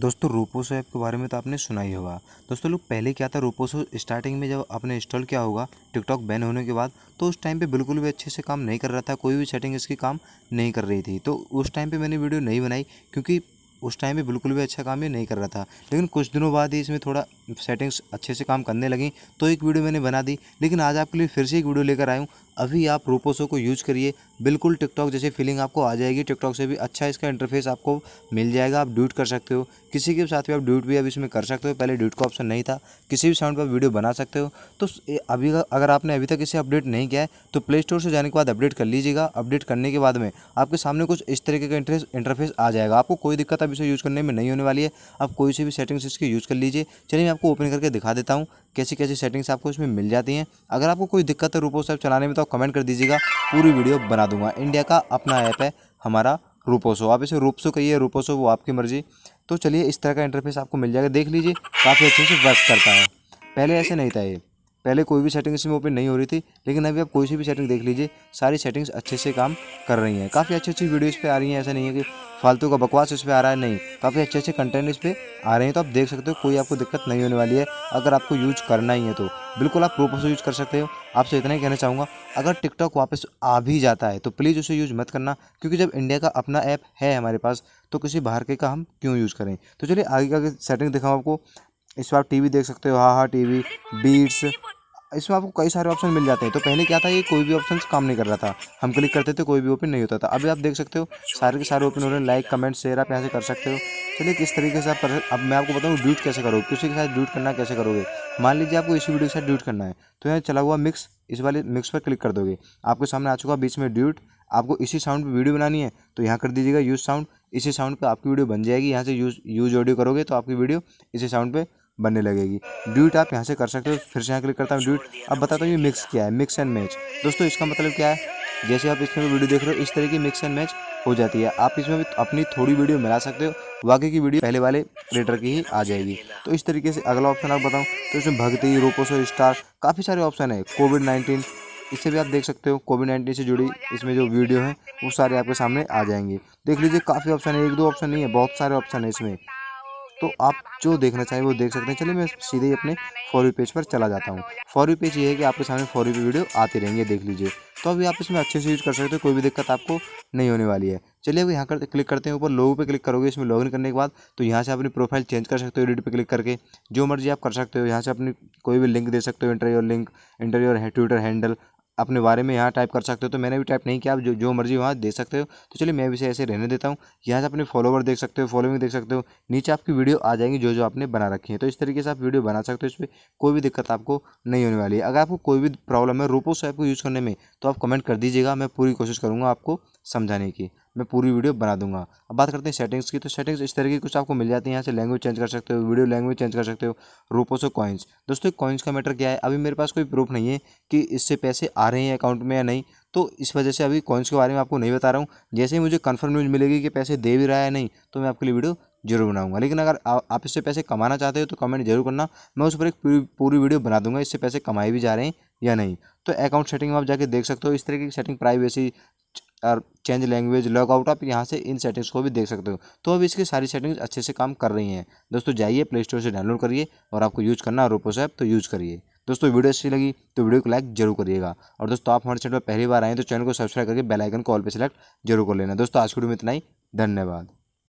दोस्तों रोपोसो ऐप के बारे में तो आपने सुना ही होगा दोस्तों लोग पहले क्या था रोपोसो स्टार्टिंग में जब आपने इंस्टॉल किया होगा टिकटॉक बैन होने के बाद तो उस टाइम पे बिल्कुल भी अच्छे से काम नहीं कर रहा था कोई भी सेटिंग इसकी काम नहीं कर रही थी तो उस टाइम पे मैंने वीडियो नहीं बनाई क्योंकि उस टाइम पर बिल्कुल भी अच्छा काम ये नहीं कर रहा था लेकिन कुछ दिनों बाद ही इसमें थोड़ा सेटिंग्स अच्छे से काम करने लगी तो एक वीडियो मैंने बना दी लेकिन आज आपके लिए फिर से एक वीडियो लेकर आयूँ अभी आप रोपोसो को यूज़ करिए बिल्कुल टिकटॉक जैसे फीलिंग आपको आ जाएगी टिकटॉक से भी अच्छा इसका इंटरफेस आपको मिल जाएगा आप ड्यूट कर सकते हो किसी के साथ भी आप ड्यूट भी अब इसमें कर सकते हो पहले ड्यूट का ऑप्शन नहीं था किसी भी साउंड पर वीडियो बना सकते हो तो अभी अगर आपने अभी तक इसे अपडेट नहीं किया है तो प्ले स्टोर से जाने के बाद अपडेट कर लीजिएगा अपडेट करने के बाद में आपके सामने कुछ इस तरीके का इंटरफेस आ जाएगा आपको कोई दिक्कत अब इसे यूज़ करने में नहीं होने वाली है आप कोई से भी सेटिंग्स इसकी यूज़ कर लीजिए चलिए आपको ओपन करके दिखा देता हूँ कैसी कैसी सेटिंग्स आपको इसमें मिल जाती हैं अगर आपको कोई दिक्कत है रूपोसॉप चलाने में तो कमेंट कर दीजिएगा पूरी वीडियो बना दूंगा इंडिया का अपना ऐप है हमारा रूपोसो आप इसे रूपसो कहिए रूपोसो वो आपकी मर्जी तो चलिए इस तरह का इंटरफेस आपको मिल जाएगा देख लीजिए काफ़ी अच्छे से वर्क करता है पहले ऐसे नहीं था ये पहले कोई भी सेटिंग इसमें ओपन नहीं हो रही थी लेकिन अभी आप कोई सी भी सेटिंग देख लीजिए सारी सेटिंग्स अच्छे से काम कर रही हैं काफ़ी अच्छी अच्छी वीडियो इस पर आ रही हैं ऐसा नहीं है कि फालतू का बकवास इस पर आ रहा है नहीं काफ़ी अच्छे अच्छे कंटेंट इस पर आ रहे हैं तो आप देख सकते हो कोई आपको दिक्कत नहीं होने वाली है अगर आपको यूज करना ही है तो बिल्कुल आप प्रोपर से यूज कर सकते हो आपसे इतना ही कहना चाहूँगा अगर टिकटॉक वापस आ भी जाता है तो प्लीज़ उसे यूज़ मत करना क्योंकि जब इंडिया का अपना ऐप है हमारे पास तो किसी बाहर के का हम क्यों यूज़ करें तो चलिए आगे का सेटिंग दिखाऊँ आपको इसमें आप टीवी देख सकते हो हाँ हाँ टीवी बीट्स इसमें आपको कई सारे ऑप्शन मिल जाते हैं तो पहले क्या था ये कोई भी ऑप्शन काम नहीं कर रहा था हम क्लिक करते थे कोई भी ओपन नहीं होता था अभी आप देख सकते हो सारे के सारे ओपन हो रहे हैं लाइक कमेंट शेयर आप यहाँ से कर सकते हो चलिए किस तरीके से आप कर अब मैं आपको बताऊँ ड्यूट कैसे करो किसी के साथ ड्यूट करना कैसे करोगे मान लीजिए आपको इसी वीडियो के साथ ड्यूट करना है तो यहाँ चला हुआ मिक्स इस वाले मिक्स पर क्लिक कर दोगे आपके सामने आ चुका बीच में ड्यूट आपको इसी साउंड पर वीडियो बनानी है तो यहाँ कर दीजिएगा यूज़ साउंड इसी साउंड पर आपकी वीडियो बन जाएगी यहाँ से यूज यूज ऑडियो करोगे तो आपकी वीडियो इसी साउंड पर बनने लगेगी ड्यूट आप यहाँ से कर सकते हो फिर से यहाँ क्लिक करता हूँ ड्यूट अब बताता हूँ ये मिक्स क्या है मिक्स एंड मैच दोस्तों इसका मतलब क्या है जैसे आप इसमें वीडियो देख रहे हो इस तरह की मिक्स एंड मैच हो जाती है आप इसमें भी अपनी थोड़ी वीडियो मिला सकते हो वाकई की वीडियो पहले वाले क्रिएटर की ही आ जाएगी तो इस तरीके से अगला ऑप्शन आप बताऊँ तो इसमें भगती रोपोसो स्टार काफ़ी सारे ऑप्शन है कोविड नाइन्टीन इससे भी आप देख सकते हो कोविड नाइन्टीन से जुड़ी इसमें जो वीडियो है वो सारे आपके सामने आ जाएंगे देख लीजिए काफ़ी ऑप्शन है एक दो ऑप्शन नहीं है बहुत सारे ऑप्शन है इसमें तो आप जो देखना चाहें वो देख सकते हैं चलिए मैं सीधे ही अपने फॉर यू पेज पर चला जाता हूँ फॉर यू पेज ये है कि आपके सामने फॉर यू वीडियो आती रहेंगे देख लीजिए तो अभी आप इसमें अच्छे से यूज़ कर सकते हो कोई भी दिक्कत आपको नहीं होने वाली है चलिए अब यहाँ कर क्लिक करते हैं ऊपर लोगो पे क्लिक करोगे इसमें लॉगिन करने के बाद तो यहाँ से अपनी प्रोफाइल चेंज कर सकते हो एडिट पे क्लिक करके जो मर्जी आप कर सकते हो यहाँ से अपनी कोई भी लिंक दे सकते हो interview link interview Twitter handle अपने बारे में यहाँ टाइप कर सकते हो तो मैंने भी टाइप नहीं किया आप जो जो मर्जी वहाँ दे सकते हो तो चलिए मैं भी इसे ऐसे रहने देता हूँ यहाँ से अपने फॉलोवर देख सकते हो फॉलोइंग देख सकते हो नीचे आपकी वीडियो आ जाएंगी जो जो आपने बना रखी है तो इस तरीके से आप वीडियो बना सकते हो इस पर कोई भी दिक्कत आपको नहीं होने वाली है अगर आपको कोई भी प्रॉब्लम है रोपो ऐप को यूज़ करने में तो आप कमेंट कर दीजिएगा मैं पूरी कोशिश करूँगा आपको समझाने की मैं पूरी वीडियो बना दूंगा अब बात करते हैं सेटिंग्स की तो सेटिंग्स इस तरह की कुछ आपको मिल जाती है यहाँ से लैंग्वेज चेंज कर सकते हो वीडियो लैंग्वेज चेंज कर सकते हो रूपों से कॉइन्स दोस्तों कॉइन्स का मैटर क्या है अभी मेरे पास कोई प्रूफ नहीं है कि इससे पैसे आ रहे हैं अकाउंट में या नहीं तो इस वजह से अभी कॉइन्स के बारे में आपको नहीं बता रहा हूँ जैसे ही मुझे कन्फर्म न्यूज़ मिलेगी कि पैसे दे भी रहा है नहीं तो मैं आपके लिए वीडियो जरूर बनाऊंगा लेकिन अगर आप इससे पैसे कमाना चाहते हो तो कमेंट जरूर करना मैं उस पर एक पूरी पूरी वीडियो बना दूंगा इससे पैसे कमाए भी जा रहे हैं या नहीं तो अकाउंट सेटिंग में आप जाके देख सकते हो इस तरह की सेटिंग प्राइवेसी और चेंज लैंग्वेज लॉग आउट आप यहाँ से इन सेटिंग्स को भी देख सकते हो तो अब इसकी सारी सेटिंग्स अच्छे से काम कर रही हैं दोस्तों जाइए प्ले स्टोर से डाउनलोड करिए और आपको यूज़ करना रोपोस ऐप तो यूज़ करिए दोस्तों वीडियो अच्छी लगी तो वीडियो को लाइक जरूर करिएगा और दोस्तों आप हमारे चैनल पर पहली बार आए तो चैनल को सब्सक्राइब करके बेलाइकन को कॉल पर सेलेक्ट जरूर कर लेना दोस्तों आज के वीडियो में इतना ही धन्यवाद